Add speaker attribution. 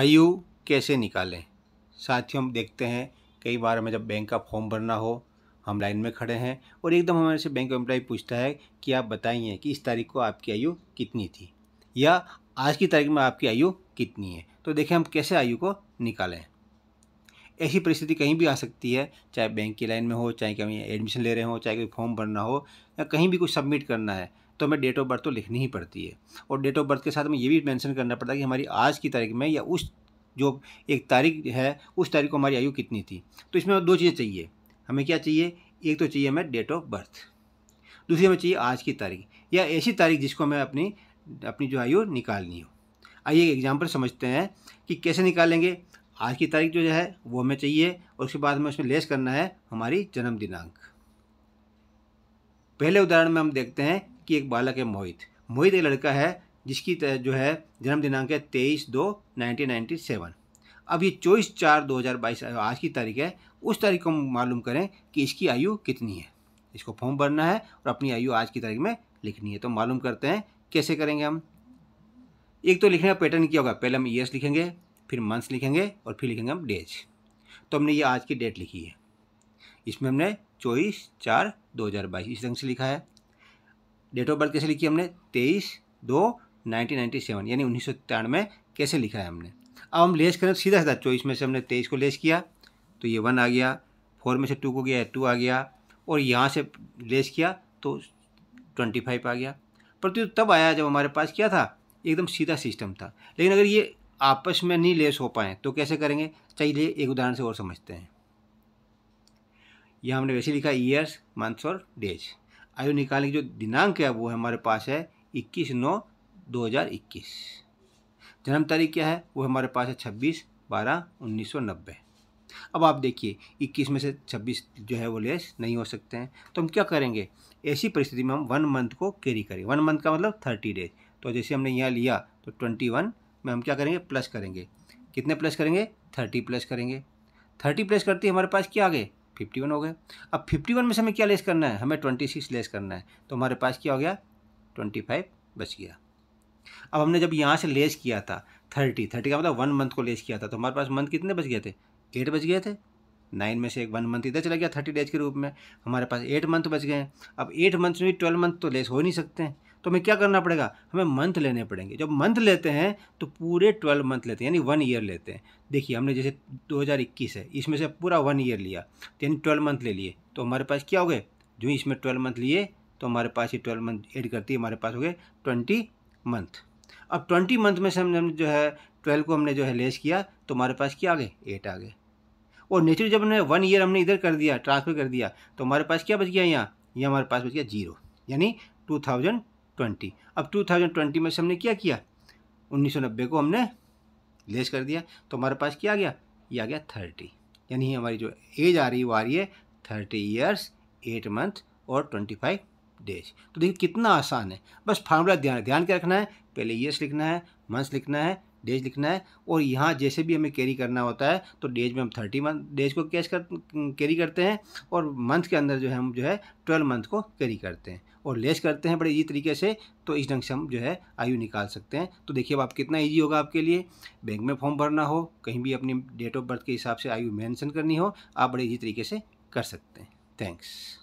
Speaker 1: आयु कैसे निकालें साथियों हम देखते हैं कई बार हमें जब बैंक का फॉर्म भरना हो हम लाइन में खड़े हैं और एकदम हमारे से बैंक एम्प्लॉय पूछता है कि आप बताइए कि इस तारीख को आपकी आयु कितनी थी या आज की तारीख में आपकी आयु कितनी है तो देखें हम कैसे आयु को निकालें ऐसी परिस्थिति कहीं भी आ सकती है चाहे बैंक की लाइन में हो चाहे कहीं एडमिशन ले रहे हो चाहे कोई फॉर्म भरना हो या कहीं भी कुछ सबमिट करना है तो हमें डेट ऑफ बर्थ तो लिखनी ही पड़ती है और डेट ऑफ बर्थ के साथ हमें ये भी मैंशन करना पड़ता है कि हमारी आज की तारीख में या उस जो एक तारीख है उस तारीख को हमारी आयु कितनी थी तो इसमें दो चीज़ें चाहिए हमें क्या चाहिए एक तो चाहिए हमें डेट ऑफ बर्थ दूसरी हमें चाहिए आज की तारीख या ऐसी तारीख जिसको हमें अपनी अपनी जो आयु निकालनी हो आइए एक एग्जाम्पल समझते हैं कि कैसे निकालेंगे आज की तारीख जो है वो हमें चाहिए और उसके बाद हमें उसमें लेस करना है हमारी जन्म दिनांक पहले उदाहरण में हम देखते हैं कि एक बालक है मोहित मोहित एक लड़का है जिसकी जो है जन्म दिनांक है तेईस दो नाइनटीन नाइन्टी सेवन अब ये चौबीस चार दो हज़ार बाईस आज की तारीख है उस तारीख को मालूम करें कि इसकी आयु कितनी है इसको फॉर्म भरना है और अपनी आयु आज की तारीख में लिखनी है तो मालूम करते हैं कैसे करेंगे हम एक तो लिखने का पैटर्न क्या होगा पहले हम ईयर्स लिखेंगे फिर मंथ्स लिखेंगे और फिर लिखेंगे हम डेज तो हमने ये आज की डेट लिखी है इसमें हमने चौबीस चार दो हज़ार बाईस इस ढंग से लिखा है डेट ऑफ बर्थ कैसे लिखी हमने तेईस दो नाइनटीन नाइन्टी सेवन यानी उन्नीस सौ तिरानवे कैसे लिखा है हमने अब हम लेस करें सीधा सीधा चौबीस में से हमने तेईस को लेस किया तो ये वन आ गया फोर में से टू को गया टू आ गया और यहाँ से लेस किया तो ट्वेंटी फाइव आ गया परंतु तो तब आया जब हमारे पास क्या था एकदम सीधा सिस्टम था लेकिन अगर ये आपस में नहीं लेस हो पाएँ तो कैसे करेंगे चलिए एक उदाहरण से और समझते हैं यह हमने वैसे लिखा ईयर्स मंथ्स और डेज आयु निकालने की जो दिनांक है वो हमारे पास है इक्कीस नौ दो हज़ार इक्कीस जन्म तारीख क्या है वो हमारे पास है छब्बीस बारह उन्नीस सौ नब्बे अब आप देखिए इक्कीस में से छब्बीस जो है वो लेस नहीं हो सकते हैं तो हम क्या करेंगे ऐसी परिस्थिति में हम वन मंथ को कैरी करें वन मंथ का मतलब थर्टी डेज तो जैसे हमने यहाँ लिया तो ट्वेंटी वन में हम क्या करेंगे प्लस करेंगे कितने प्लस करेंगे थर्टी प्लस करेंगे थर्टी प्लस करते हमारे पास क्या आ गए फिफ्टी वन हो गए अब फिफ्टी वन में से हमें क्या लेस करना है हमें ट्वेंटी सिक्स लेस करना है तो हमारे पास क्या हो गया ट्वेंटी फाइव बच गया अब हमने जब यहाँ से लेस किया था थर्टी थर्टी का मतलब वन मंथ को लेस किया था तो हमारे पास मंथ कितने बच गए थे एट बच गए थे नाइन में से एक वन मंथ इधर चला गया थर्टी डेज के रूप में हमारे पास एट मंथ बच गए हैं अब एट मंथ में भी ट्वेल्व मंथ तो लेस हो नहीं सकते हैं तो हमें क्या करना पड़ेगा हमें मंथ लेने पड़ेंगे जब मंथ लेते हैं तो पूरे ट्वेल्व मंथ लेते हैं यानी वन ईयर लेते हैं देखिए हमने जैसे 2021 है इसमें से पूरा वन ईयर लिया तो यानी ट्वेल्व मंथ ले लिए तो हमारे पास क्या हो गए जो इसमें ट्वेल्व मंथ लिए तो हमारे पास ये ट्वेल्व मंथ एड करती है हमारे पास हो गए ट्वेंटी मंथ अब ट्वेंटी मंथ में से हमने जो है ट्वेल्व को हमने जो है लेस किया तो हमारे पास क्या आ गए एट आ गए और नेचुरल जब हमने वन ईयर हमने इधर कर दिया ट्रांसफ़र कर दिया तो हमारे पास क्या बच गया यहाँ ये हमारे पास बच गया जीरो यानी टू थाउजेंड ट्वेंटी अब टू थाउजेंड ट्वेंटी में से हमने क्या किया उन्नीस सौ नब्बे को हमने लेस कर दिया तो हमारे पास क्या आ गया ये आ गया थर्टी यानी हमारी जो एज आ रही है वो आ रही है थर्टी ईयर्स एट मंथ और ट्वेंटी फाइव डेज तो देखिए कितना आसान है बस फार्मूला ध्यान ध्यान के रखना है पहले ईयर्स लिखना है मंथ्स लिखना है डेज लिखना है और यहाँ जैसे भी हमें कैरी करना होता है तो डेज में हम थर्टी मंथ डेज को कैश कर कैरी करते हैं और मंथ के अंदर जो है हम जो है ट्वेल्व मंथ को कैरी करते हैं और लेस करते हैं बड़े इजी तरीके से तो इस ढंग से हम जो है आयु निकाल सकते हैं तो देखिए अब आप कितना ईजी होगा आपके लिए बैंक में फॉर्म भरना हो कहीं भी अपनी डेट ऑफ बर्थ के हिसाब से आयु मेंशन करनी हो आप बड़े इजी तरीके से कर सकते हैं थैंक्स